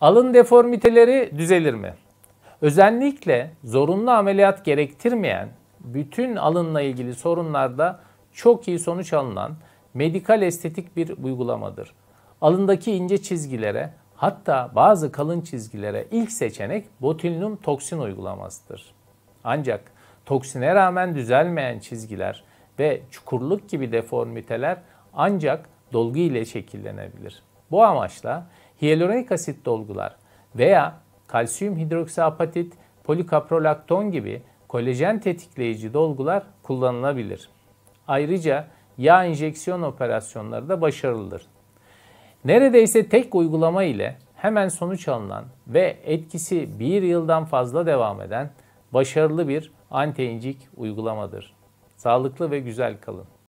Alın deformiteleri düzelir mi? Özellikle zorunlu ameliyat gerektirmeyen bütün alınla ilgili sorunlarda çok iyi sonuç alınan medikal estetik bir uygulamadır. Alındaki ince çizgilere hatta bazı kalın çizgilere ilk seçenek botulinum toksin uygulamasıdır. Ancak toksine rağmen düzelmeyen çizgiler ve çukurluk gibi deformiteler ancak dolgu ile şekillenebilir. Bu amaçla hyaluronik asit dolgular veya kalsiyum hidroksiapatit, polikaprolakton gibi kolajen tetikleyici dolgular kullanılabilir. Ayrıca yağ enjeksiyon operasyonları da başarılıdır. Neredeyse tek uygulama ile hemen sonuç alınan ve etkisi bir yıldan fazla devam eden başarılı bir anti uygulamadır. Sağlıklı ve güzel kalın.